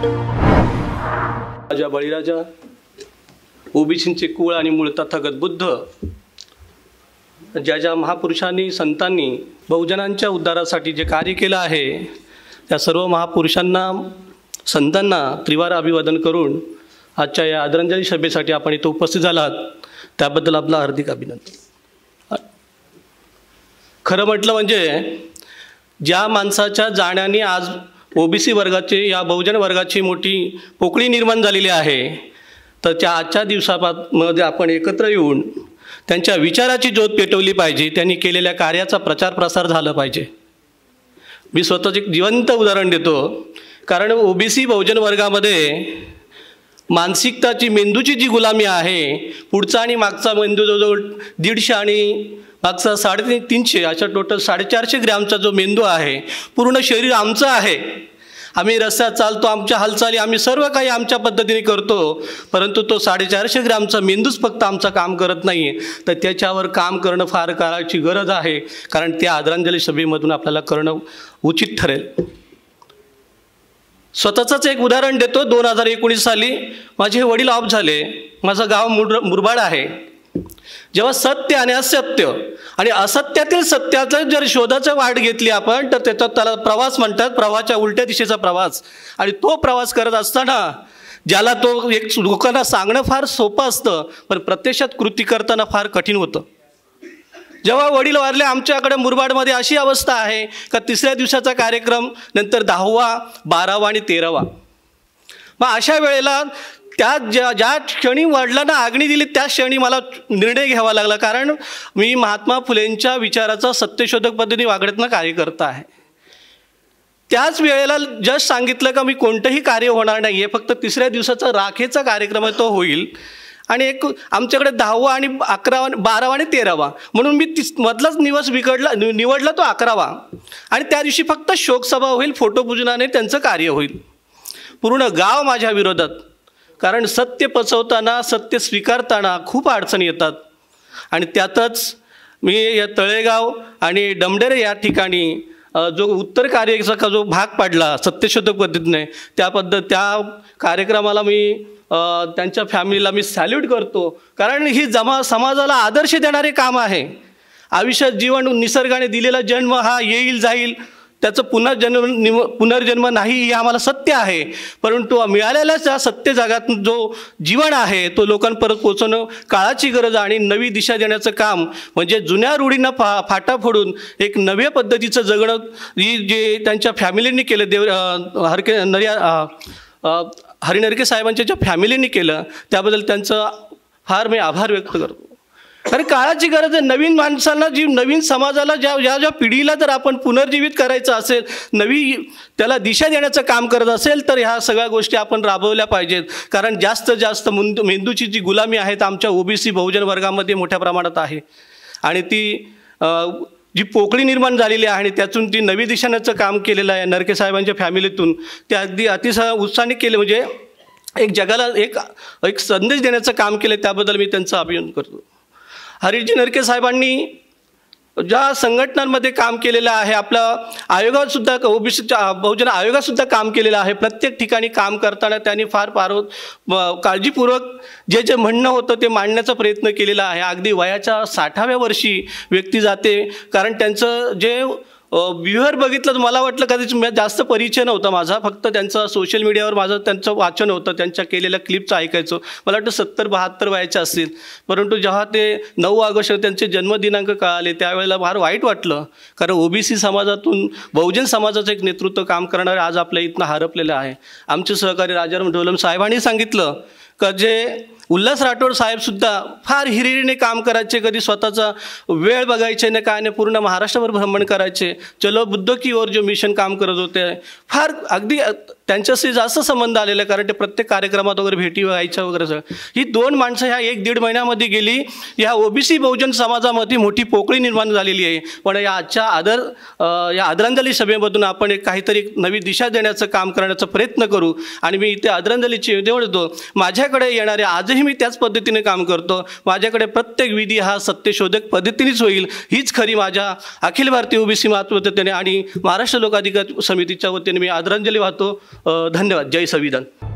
राजा बळीराजा ओबीसींचे कुळ आणि मूळ तथागत बुद्ध ज्या ज्या महापुरुषांनी संतांनी बहुजनांच्या उद्धारासाठी जे कार्य केलं आहे त्या सर्व महापुरुषांना संतांना त्रिवार अभिवादन करून आजच्या या आदरांजली सभेसाठी आपण इथं उपस्थित झालात त्याबद्दल आपला हार्दिक अभिनंदन खरं म्हटलं म्हणजे ज्या माणसाच्या जाण्याने आज ओबीसी वर्गाचे या बहुजन वर्गाची मोठी पोकळी निर्माण झालेली आहे तर त्या आजच्या दिवसामध्ये आपण एकत्र येऊन त्यांच्या विचाराची ज्योत पेटवली पाहिजे त्यांनी केलेल्या कार्याचा प्रचार प्रसार झाला पाहिजे मी स्वतःचे जिवंत उदाहरण देतो कारण ओबीसी बहुजन वर्गामध्ये मानसिकताची मेंदूची जी गुलामी आहे पुढचा आणि मागचा मेंदू जवळजवळ दीडशे आणि मागचा साडेतीन तीनशे अशा टोटल साडेचारशे ग्रॅमचा जो मेंदू आहे पूर्ण शरीर आमचं आहे आम्ही रस्त्यात चालतो आमच्या हालचाली आम्ही सर्व काही आमच्या पद्धतीने करतो परंतु तो साडेचारशे ग्रॅमचा मेंदूच फक्त आमचं काम करत नाही तर त्याच्यावर काम करणं फार काळाची गरज आहे कारण त्या आदरांजली सभेमधून आपल्याला करणं उचित ठरेल स्वतःचंच एक उदाहरण देतो दोन हजार एकोणीस साली माझे वडील ऑफ झाले माझं गाव मुर मुरबाड आहे जेव्हा सत्य आणि असत्य आणि असत्यातील सत्याचं जर शोधाचं वाट घेतली आपण तर त्याचा त्याला प्रवास म्हणतात प्रवाहाच्या उलट्या दिशेचा प्रवास आणि तो प्रवास करत असताना ज्याला तो एक लोकांना सांगणं फार सोपं असतं पण प्रत्यक्षात कृती करताना फार कठीण होतं जेव्हा वडील वारले आमच्याकडे मुरबाडमध्ये अशी अवस्था आहे का तिसऱ्या दिवसाचा कार्यक्रम नंतर दहावा बारावा आणि तेरावा मग अशा वेळेला त्या ज्या ज्या क्षणी वडिलांना आगणी दिली त्या क्षणी मला निर्णय घ्यावा लागला कारण मी महात्मा फुलेंच्या विचाराचा सत्यशोधक पद्धतीने वागण्यातनं कार्यकर्ता आहे त्याच वेळेला जस्ट सांगितलं का मी कोणतंही कार्य होणार नाही आहे फक्त तिसऱ्या दिवसाचा राखेचा कार्यक्रम आहे तो होईल आणि एक आमच्याकडे दहावा आणि अकरावा बारावा आणि तेरावा म्हणून मी तिस मधलाच निवस बिघडला निवडला तो अकरावा आणि त्या दिवशी फक्त शोकसभा होईल फोटोपूजनाने त्यांचं कार्य होईल पूर्ण गाव माझ्या विरोधात कारण सत्य पचवताना सत्य स्वीकारताना खूप अडचणी येतात आणि त्यातच मी या तळेगाव आणि डमडेरे या ठिकाणी जो उत्तर का जो भाग पाडला सत्यशोधक पद्धतीने त्या पद्धत त्या कार्यक्रमाला मी त्यांच्या फॅमिलीला मी सॅल्यूट करतो कारण ही जमा समाजाला आदर्श देणारे काम आहे आयुष्यात जीवन निसर्गाने दिलेला जन्म हा येईल जाईल त्याचं पुनर्जन्म निम पुनर्जन्म नाही हे आम्हाला सत्य आहे परंतु मिळालेल्याच या सत्य जागात जो जीवन आहे तो लोकांपर्यंत पोचवणं काळाची गरज आणि नवी दिशा देण्याचं काम म्हणजे जुन्या रूढींना फा फाटा फोडून एक नव्या पद्धतीचं जगणं ही जे त्यांच्या फॅमिलींनी केलं देव हरके नर्या हरिनरके साहेबांच्या ज्या फॅमिलींनी केलं त्याबद्दल त्यांचं फार मी आभार व्यक्त करतो अरे काळाची गरज आहे नवीन माणसांना जी नवीन समाजाला ज्या ज्या ज्या पिढीला जर आपण पुनर्जीवित करायचं असेल नवी त्याला दिशा देण्याचं काम करत असेल तर ह्या सगळ्या गोष्टी आपण राबवल्या पाहिजेत कारण जास्त जास्त मुंदू मेंदूची जी गुलामी आहे आमच्या ओबीसी बहुजन वर्गामध्ये मोठ्या प्रमाणात आहे आणि ती जी पोकळी निर्माण झालेली आहे आणि त्यातून ती नवी दिशानेचं काम केलेलं आहे नरके साहेबांच्या फॅमिलीतून ते अगदी अतिशय उत्साहाने केले म्हणजे एक जगाला एक एक संदेश देण्याचं काम केलं त्याबद्दल मी त्यांचं अभिनंदन करतो हरिजी नरके साहेबांनी ज्या संघटनांमध्ये काम केलेलं आहे आपलं आयोगातसुद्धा ओबीसीच्या बहुजन आयोगातसुद्धा काम केलेलं आहे प्रत्येक ठिकाणी काम करताना त्यांनी फार फार काळजीपूर्वक जे जे म्हणणं होतं ते मांडण्याचा प्रयत्न केलेला आहे अगदी वयाच्या साठाव्या वर्षी व्यक्ती जाते कारण त्यांचं जे व्ह्युअर बघितलं तर मला वाटलं कधीच जास्त परिचय नव्हता माझा फक्त त्यांचा सोशल मीडियावर माझं त्यांचं वाचन होतं त्यांच्या केलेल्या क्लिप्स ऐकायचं मला वाटतं सत्तर बहात्तर व्हायचं असतील परंतु जेव्हा ते नऊ ऑगस्ट त्यांचे जन्मदिनांक कळाले त्यावेळेला फार वाईट वाटलं कारण ओबीसी समाजातून बहुजन समाजाचं एक नेतृत्व काम करणारे आज आपल्या इथनं हरपलेलं आहे आमचे सहकारी राजाराम ढोलम साहेबांनी सांगितलं का जे उल्हास राठोड साहेबसुद्धा फार हिरिरीने काम करायचे कधी स्वतःचा वेळ बघायचे ना काय नाही पूर्ण महाराष्ट्रभर भ्रमण करायचे चलो बुद्ध की ओर जो मिशन काम करत होते फार अगदी त्यांच्याशी जास्त संबंध आलेला आहे कारण ते प्रत्येक कार्यक्रमात वगैरे भेटी व्हायच्या वगैरे सगळं ही दोन माणसं ह्या एक दीड महिन्यामध्ये गेली ह्या ओबीसी बहुजन समाजामध्ये मोठी पोकळी निर्माण झालेली आहे पण या आजच्या आदर या आदरांजली सभेमधून आपण एक काहीतरी नवी दिशा देण्याचं काम करण्याचा प्रयत्न करू आणि मी इथे आदरांजलीची देवळतो माझ्याकडे येणारे आजही मी त्याच पद्धतीने काम करतो माझ्याकडे प्रत्येक विधी हा सत्यशोधक पद्धतीनेच होईल हीच खरी माझ्या अखिल भारतीय ओबीसी मातृत्वतेने आणि महाराष्ट्र लोकाधिकार समितीच्या वतीने मी आदरांजली वाहतो धन्यवाद जय संविधान